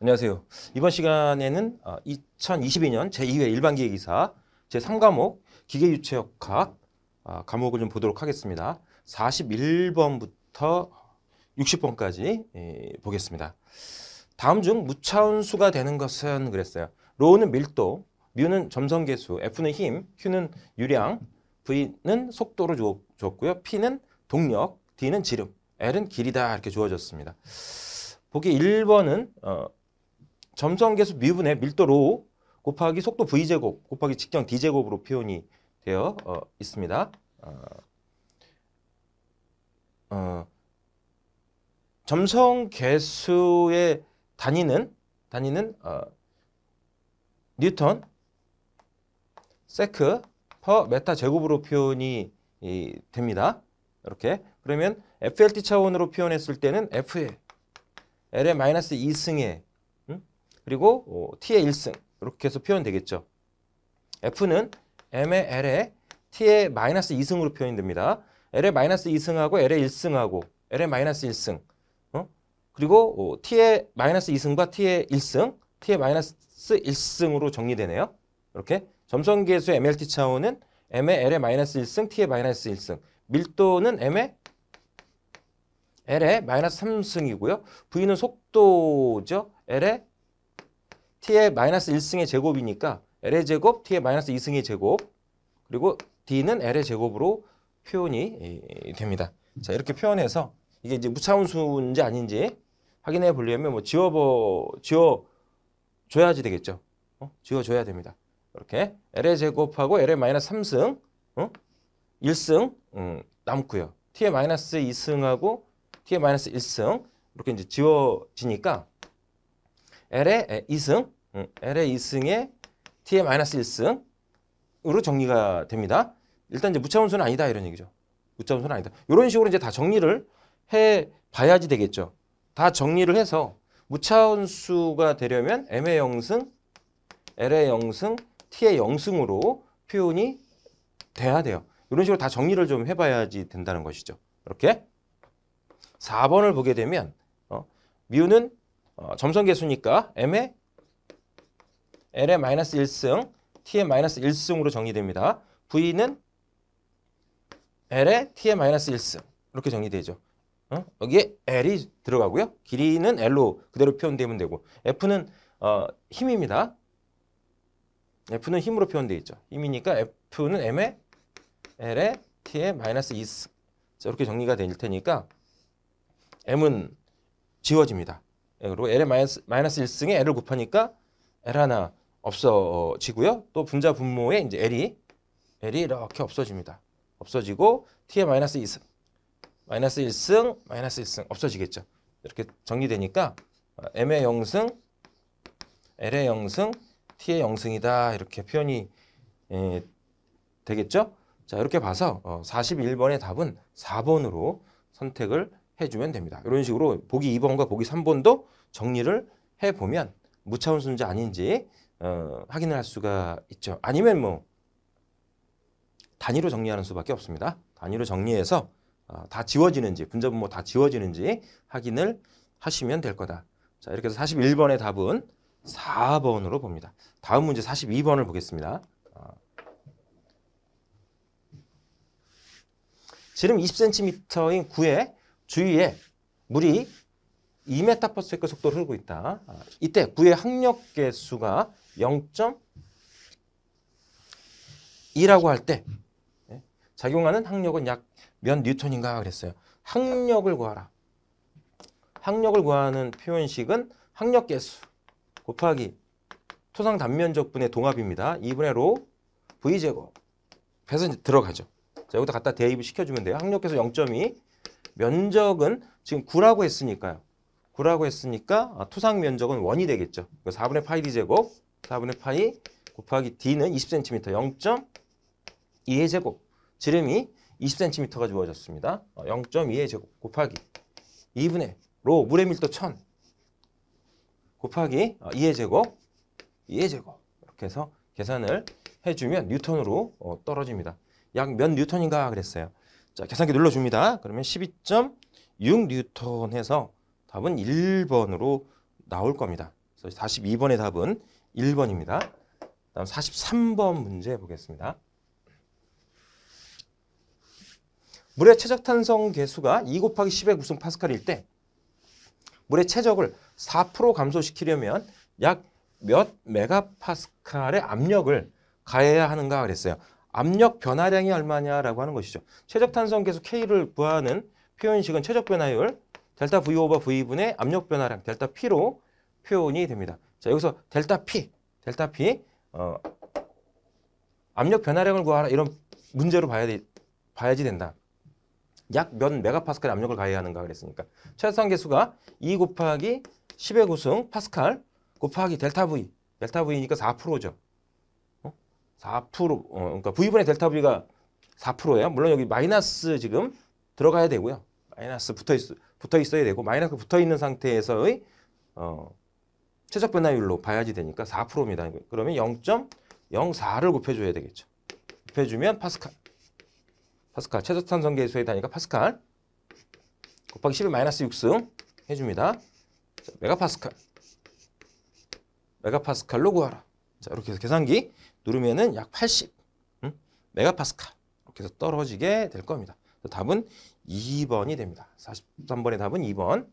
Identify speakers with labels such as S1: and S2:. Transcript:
S1: 안녕하세요. 이번 시간에는 2022년 아, 제2회 일반기회 기사 제3과목 기계유체역학 아, 과목을 좀 보도록 하겠습니다. 41번부터 60번까지 예, 보겠습니다. 다음 중 무차원수가 되는 것은 그랬어요. 로우는 밀도, 뮤는 점성계수, F는 힘, Q는 유량, V는 속도로 주고요 P는 동력, D는 지름, L은 길이다 이렇게 주어졌습니다. 보기 1번은 어, 점성계수 미분의 밀도로 곱하기 속도 V제곱 곱하기 직경 D제곱으로 표현이 되어 어, 있습니다. 어, 어, 점성 개수의 단위는 단위는 어, 뉴턴 세크 퍼 메타 제곱으로 표현이 이, 됩니다. 이렇게 그러면 FLT 차원으로 표현했을 때는 F의 L의 마이너스 2승의 그리고 어, t의 1승 이렇게 해서 표현되겠죠. F는 M의 L의 T의 마이너스 2승으로 표현됩니다. L의 마이너스 2승하고 L의 1승하고 L의 마이너스 1승 어? 그리고 어, T의 마이너스 2승과 T의 1승 T의 마이너스 1승으로 정리되네요. 이렇게 점성계수의 MLT 차원은 M의 L의 마이너스 1승, T의 마이너스 1승 밀도는 M의 L의 마이너스 3승이고요. V는 속도죠. L의 t의 마이너스 1승의 제곱이니까 l의 제곱, t의 마이너스 2승의 제곱 그리고 d는 l의 제곱으로 표현이 됩니다. 자 이렇게 표현해서 이게 이제 무차함수인지 아닌지 확인해 보려면 뭐 지워버 지워 줘야지 되겠죠. 어? 지워 줘야 됩니다. 이렇게 l의 제곱하고 l의 마이너스 3승, 어? 1승 음, 남고요. t의 마이너스 2승하고 t의 마이너스 1승 이렇게 이제 지워지니까 l의 2승, 음. L의 2승에 T의 1승으로 정리가 됩니다. 일단 이제 무차원수는 아니다 이런 얘기죠. 무차원수는 아니다. 이런 식으로 이제 다 정리를 해 봐야지 되겠죠. 다 정리를 해서 무차원수가 되려면 M의 0승, L의 0승, T의 0승으로 표현이 돼야 돼요. 이런 식으로 다 정리를 좀 해봐야지 된다는 것이죠. 이렇게 4번을 보게 되면 어, 미는 어, 점성계수니까 M의 L의 마이너스 1승, T의 마이너스 1승으로 정리됩니다. V는 L의 T의 마이너스 1승 이렇게 정리되죠. 어? 여기에 L이 들어가고요. 길이는 L로 그대로 표현되면 되고 F는 어, 힘입니다. F는 힘으로 표현되어 있죠. 힘이니까 F는 M의 L의 T의 마이너스 2승 자, 이렇게 정리가 될 테니까 M은 지워집니다. 그리고 L의 마이너스, 마이너스 1승에 L을 곱하니까 L 하나 없어지고요. 또 분자 분모에 이제 L이 L이 이렇게 없어집니다. 없어지고 T의 마이너스 2승 마이너스 1승 마이너스 1승 없어지겠죠. 이렇게 정리되니까 M의 0승 L의 0승 T의 0승이다 이렇게 표현이 에, 예, 되겠죠. 자 이렇게 봐서 어, 41번의 답은 4번으로 선택을 해주면 됩니다. 이런 식으로 보기 2번과 보기 3번도 정리를 해보면 무차원 순자 아닌지 어, 확인을 할 수가 있죠. 아니면 뭐 단위로 정리하는 수밖에 없습니다. 단위로 정리해서 어, 다 지워지는지 분자분모 뭐다 지워지는지 확인을 하시면 될 거다. 자 이렇게 해서 41번의 답은 4번으로 봅니다. 다음 문제 42번을 보겠습니다. 어. 지름 20cm인 구의 주위에 물이 2메타퍼세크 그 속도로 흐르고 있다. 아, 이때 구의 학력 개수가 0.2라고 할때 예, 작용하는 학력은 약 몇 뉴턴인가 그랬어요. 학력을 구하라. 학력을 구하는 표현식은 학력 개수 곱하기 토상 단면적분의 동합입니다. 2분의 로 v제곱 해서 이제 들어가죠. 자, 여기다 갖다 대입을 시켜주면 돼요. 학력에수 0.2. 면적은 지금 9라고 했으니까요. 9라고 했으니까 아, 토상 면적은 원이 되겠죠. 4분의 그러니까 파이 D제곱, 4분의 파이 곱하기 D는 20cm, 0.2의 제곱. 지름이 20cm가 주어졌습니다. 0.2의 어, 제곱 곱하기 2분의 로 물의 밀도 1000 곱하기 2의 어, 제곱, 2의 제곱 이렇게 해서 계산을 해주면 뉴턴으로 어, 떨어집니다. 약 몇 뉴턴인가 그랬어요. 자 계산기 눌러줍니다. 그러면 12.6 뉴턴 해서 답은 1번으로 나올 겁니다. 그래서 42번의 답은 1번입니다. 다음 43번 문제 보겠습니다. 물의 최적 탄성 계수가 2 곱하기 10의 구성 파스칼일 때 물의 최적을 4% 감소시키려면 약 몇 메가파스칼의 압력을 가해야 하는가 그랬어요. 압력 변화량이 얼마냐라고 하는 것이죠. 최적 탄성 계수 K를 구하는 표현식은 최적 변화율 델타 V 오버 V분의 압력 변화량 델타 P로 표현이 됩니다. 자, 여기서 델타 P, 델타 P 어, 압력 변화량을 구하라 이런 문제로 봐야 되, 봐야지 된다. 약 몇 메가파스칼 압력을 가해하는가 야 그랬으니까 최상한 계수가 2 e 곱하기 10의 구승 파스칼 곱하기 델타 V 델타 V니까 4%죠. 4% 어? 어, 그러니까 V분의 델타 V가 4%예요. 물론 여기 마이너스 지금 들어가야 되고요. 마이너스 붙어 있 붙어 있어야 되고 마이너스 그 붙어 있는 상태에서의 어, 최적 변화율로 봐야지 되니까 4%입니다. 그러면 0.04를 곱해줘야 되겠죠. 곱해주면 파스칼. 파스칼. 최저탄 성계수의 단위가 파스칼. 곱하기 10의 마이너스 6승 해줍니다. 자, 메가파스칼. 메가파스칼로 구하라. 자, 이렇게 해서 계산기 누르면은 약 80. 메가파스칼. 이렇게 해서 떨어지게 될 겁니다. 답은 2번이 됩니다. 43번의 답은 2번.